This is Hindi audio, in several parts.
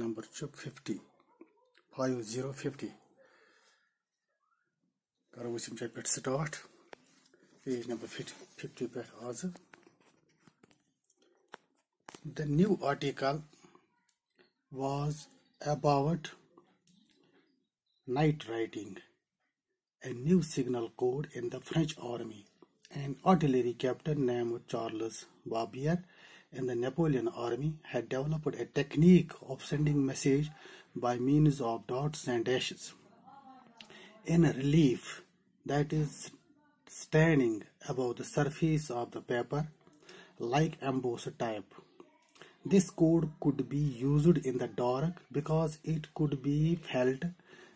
number 250 5050 karo start page number 50 pet the new article was about night riding a new signal code in the french army an artillery captain named charles barbier in the Napoleon army had developed a technique of sending message by means of dots and dashes. In relief that is standing above the surface of the paper like embossed type. This code could be used in the dark because it could be felt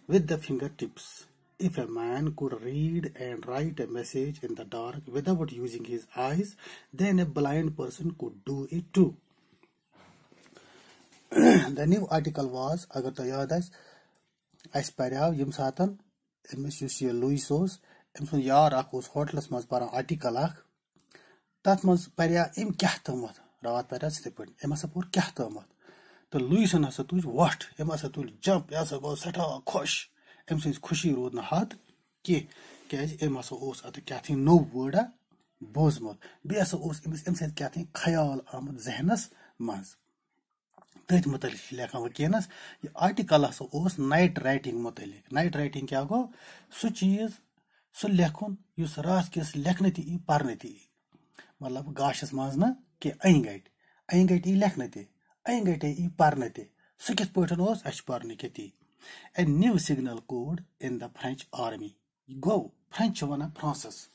with the fingertips if a man could read and write a message in the dark without using his eyes, then a blind person could do it too. the new article was, اگر تۄہہِ یاد آسہِ اَسہِ پَریو ییٚمہِ ساتہن أمِس یُس یہِ لُیِس اوس أمۍ سُنٛد یار اکھ اوس ہوٹلَس منٛز پَران آرٹِکل اکھ تَتھ منٛز پَریو أمۍ کیٛاہ تامَتھ راتھ پَریو تِتھٕے پٲٹھۍ أمۍ ہسا پوٚر کیٛاہ تامَتھ تہٕ لُیسَن ہسا تُج وۄٹھ أمۍ ہسا تُج جمپ یہِ ہسا گوٚو سٮ۪ٹھاہ خۄش أمۍ سٕنٛز خوشی روٗد نہٕ ہَتھ کینٛہہ کیٛازِ أمۍ ہَسا اوس اَتھ کیٛاہ تھانۍ نوٚو وٲڈا بوٗزمُت بیٚیہِ ہَسا اوس أمِس اَمہِ سۭتۍ کیٛاہ تھانۍ خیال آمُت ذہنَس منٛز تٔتھۍ متعلق چھِ لیکھان وٕنکیٚنَس یہِ آٹِکَل ہَسا اوس نایٹ رایٹِنٛگ متعلق نایٹ رایٹِنٛگ کیٛاہ گوٚو سُہ چیٖز سُہ لیکھُن یُس راتھ کِس لیکھنہٕ تہِ یی پَرنہٕ تہِ یی مطلب گاشَس منٛز نہٕ کینٛہہ أنۍ گَٹہِ أنۍ گَٹہِ یی لیکھنہٕ تہِ أنۍ گَٹے یی پَرنہٕ تہِ سُہ کِتھ پٲٹھۍ اوس اَسہِ چھُ پَرنہٕ کہِ تی a new signal code in the French army. Go. Frenchvana Fransız.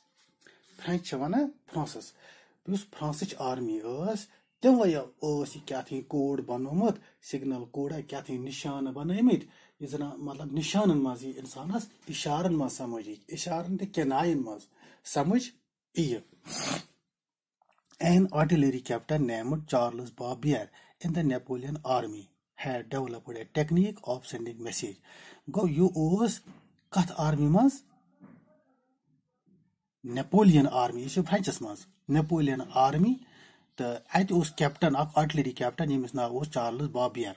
Frenchvana Fransız. یُس فرانسٕچ آرمی ٲس تِموٕے اوس یہِ کیٛاہ تھانۍ کوڈ بَنومُت سِگنَل کوڈا کیٛاہ تھانۍ نِشانہٕ بَنٲیمٕتۍ یہِ زَن مطلب نِشانَن منٛز یی اِنسانَس اِشارَن منٛز سَمٕجھ یی اِشارَن تہٕ کِنایَن منٛز سَمٕجھ یِیہِ an artillery captain named Charles Barbier in the Napoleon army had developed a technique of sending message Go, you was کَتھ army mas Napoleon army. یہِ چھِ فرٛٮ۪نچَس منٛز نیپولین آرمی تہٕ اَتہِ اوس کیپٹن اکھ آٹلٔری کیپٹن ییٚمِس ناو was Charles بابیر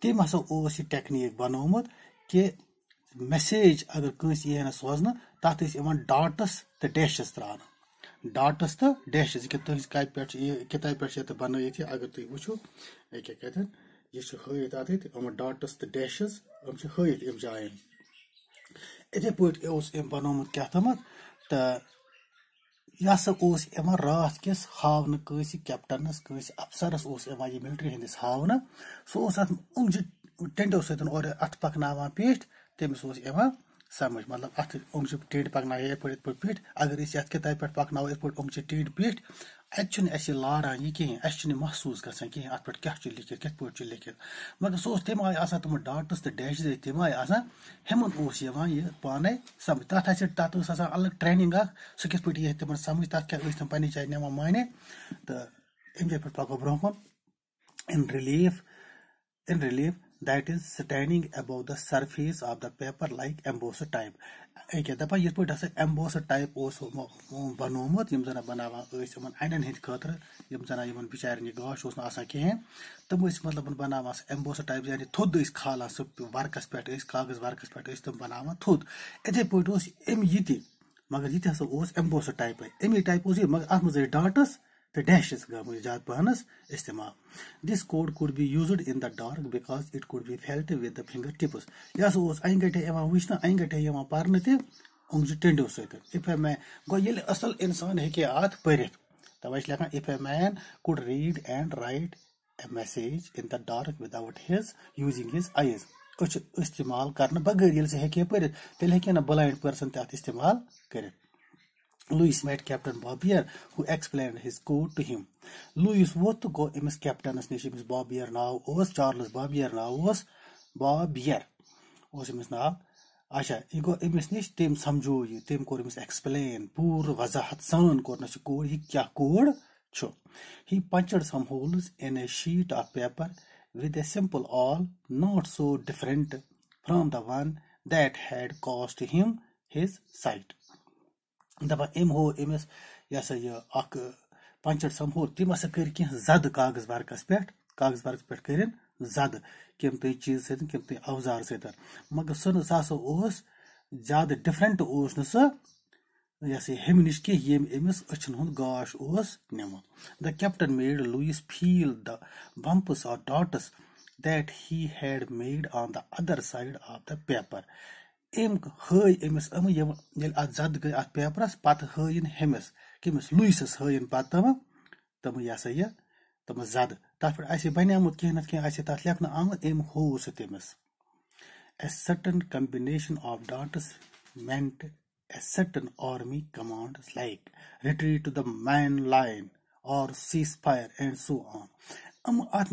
تٔمۍ mas اوس یہِ ٹیکنیٖک بَنومُت کہِ میسیج اگر کٲنٛسہِ یی ہا نہٕ سوزنہٕ تَتھ ٲسۍ یِوان ڈاٹٕس تہٕ ڈیشٕز ترٛاونہٕ ڈاٹٕس تہٕ ڈیشٕز یہِ کہِ تُہٕنٛز کَتہِ پٮ۪ٹھ यह हयित अत यम डॉट्स तो डैशस यम हयित यम जायन इथे पे अम बनोमुत क्या तम तो यह हसा यम रात किस हावन कंस कैप्टनस कंस अफसरस यम मिल्ट्री हंदिस हावन सो अम टेंटो सत अत पकन पेट तमिस यम समझ मतलब अत ओंगज टीट पकना ये पीठ अगर ये कितब पे पकना पे ओंगज टीट पीठ अत लारान यह कहें अस महसूस ग कहें अत पे क्या लिखित कित पे लिखित मगर सो तम आसान तुम डाटस तो डैश तम आसान हमन यह पान समझ तथ तथा अलग ट्रेनिंग अ सह कित पे यह तम समझ तथ क्या तम पे जाए नमान माने तो अमे पे पको ब्रोह in relief in relief that is standing above the surface of the paper like embossed type أکیٛاہ دَپان یِتھ پٲٹھۍ ہَسا ایمبوسٕڈ ٹایپ اوس بَنومُت یِم زَن بَناوان ٲسۍ یِمَن اَنٮ۪ن ہِنٛدۍ خٲطرٕ یِم زَن یِمَن بِچارٮ۪ن یہِ گاش اوس نہٕ آسان کِہیٖنۍ تِم ٲسۍ مطلب بَناوان سُہ ایمبوسٕڈ ٹایپ یعنی تھوٚد ٲسۍ کھالان سُہ ورقَس پٮ۪ٹھ ٲسۍ کاغذ ورقَس پٮ۪ٹھ ٲسۍ تِم بَناوان تھوٚد یِتھَے پٲٹھۍ اوس اَمہِ یہِ تہِ مگر یہِ تہِ ہَسا اوس ایمبوسٕڈ ٹایپٕے اَمی ٹایپ اوس یہِ مگر اَتھ منٛز ٲسۍ ڈاٹٕس The dash is Gamujadpan's istima. This code could be used in the dark because it could be felt with the fingertips. Yes, was Angate Eva Vishna Angate Eva Parnati, Ungju Tendu Second. If a man go yell asal insan heke ath perit. Tavash Laka, if a man could read and write a message in the dark without his using his eyes. अच इस्तेमाल कर बगैर ये हे पे तेल हे ना ब्लाइंड पर्सन तथ इस्तेमाल कर Louis met Captain Barbier, who explained his code to him. Louis was to go MS Captain Snishim is Barbier now, was Charles Barbier now, was Barbier. Was him now? Asha, you go MS Nish, Tim Samjo, you, Tim Kurims explain, poor Vazahat son, Kornashi code, he kya code? Cho. He punched some holes in a sheet of paper with a simple awl, not so different from the one that had cost him his sight. दपा अम हो अमिस यह सा यह अख पंचर संभोल तम हसा कर कह जद कागज वर्कस पे कागज वर्क पे कर जद कम तुम चीज सत कम तुम अवजार सत मगर सह सो ज्यादा डिफरेंट ओस न यह सह हम नश कह ये अमिस अछन हूँ गाश ओस निमुत the captain made Louis feel the bumps और dots that he had made on the other side of the paper हम ये अद गई अत पेपरस पत हयन हमिस कमिस लुसस हयन पत तम तम यह तम जद तथ पे बनम कह नत लेखन आमुत अम हो तमिस a certain combination of dots meant a certain army command like retreat to the main line और cease fire and so on um अत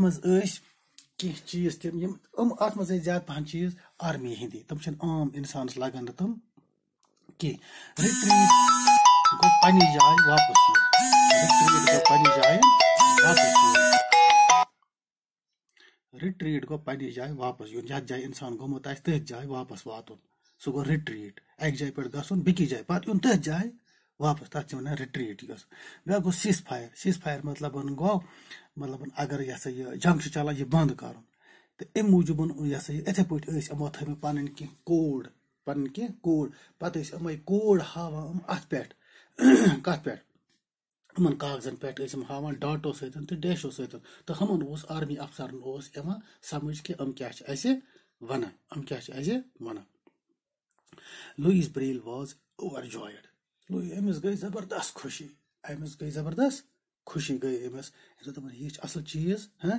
کیٚنٛہہ چیٖز تِم یِم یِم اَتھ منٛز ٲسۍ زیادٕ پَہَن چیٖز آرمی ہِنٛدی تِم چھِنہٕ عام اِنسانَس لَگان نہٕ تِم کیٚنٛہہ رِٹریٖٹ گوٚو پنٛنہِ جایہِ واپَس یُن رِٹریٖٹ جایہِ واپَس یُن رِٹریٖٹ گوٚو پَنٕنہِ جایہِ واپَس یُن یَتھ جایہِ اِنسان گوٚمُت آسہِ تٔتھۍ جایہِ واپَس واتُن سُہ گوٚو رِٹریٖٹ اَکہِ جایہِ پٮ۪ٹھ گژھُن بیٚکِس جایہِ پَتہٕ یُن تٔتھۍ جایہِ वापस तथा वन रिट्रीट यह back go cease fire cease fire मतलब गो मतलब अगर यह यह जंग चलान यह बंद कर तो अम मूजूब इथे पमो थे पे कोड पे के कोड पम कोड हाँ अत पे कत पे हम कागजन पे हाँ डाटो सैशो उस आर्मी अफसर समझ कि वन क्या वन Louis Braille was overjoyed لوٚگ أمِس گٔے زَبردَس خوشی أمِس گٔے زَبردَس خوشی گٔے أمِس أمۍ دوٚپ دَپان یہِ چھِ اَصٕل چیٖز ہہ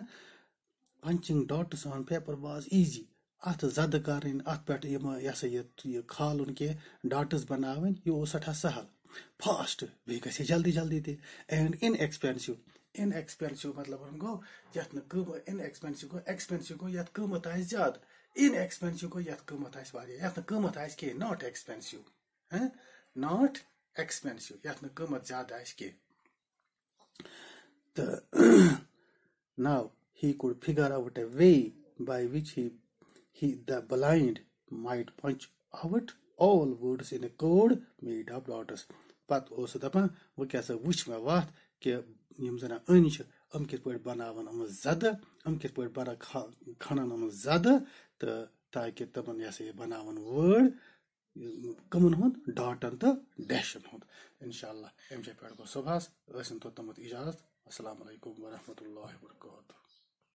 punching dots on paper was easy اَتھ زَدٕ کَرٕنۍ اَتھ پٮ۪ٹھ یِمہٕ یہِ ہَسا یہِ کھالُن کینٛہہ ڈاٹٕس بَناوٕنۍ یہِ اوس سٮ۪ٹھاہ سہل فاسٹ بیٚیہِ گژھِ ہے جلدی جلدی تہِ اینڈ اِن ایٚکسپٮ۪نسِو اِن ایٚکسپٮ۪نسِو مطلب گوٚو یَتھ نہٕ قۭمہٕ اِن ایٚکسپٮ۪نسِو گوٚو ایٚکسپٮ۪نسِو گوٚو یَتھ قۭمَتھ آسہِ زیادٕ اِن ایٚکسپٮ۪نسِو گوٚو یَتھ قۭمَتھ آسہِ واریاہ یَتھ نہٕ قۭمَتھ آسہِ کینٛہہ ناٹ ایٚکسپٮ۪نسِو ہہ ناٹ ایٚکسپیٚنسِو یَتھ نہٕ قۭمَت زیادٕ آسہِ کینٛہہ تہٕ now he could figure out a way by which he he the blind might punch out all words in a code made of dots پتہٕ اوس سُہ دپان وۄنۍ کیٛاہ سا وٕچھ مےٚ وَتھ کہِ یِم زَن أنۍ چھِ یِم کِتھ پٲٹھۍ بَناوَن یِم زَدٕ یِم کِتھ پٲٹھۍ بَنا کھنَن یِم زَدٕ تہٕ تاکہِ تِمَن یہِ ہَسا یہِ بَناوَن وٲڑ کمن ہند ڈاٹن تو ڈیشن ہند انشاء اللہ امچے پہ گو صبح ٲسِن توٚتامَتھ اِجازت السلام علیکم ورحمۃ اللہ وبرکاتہ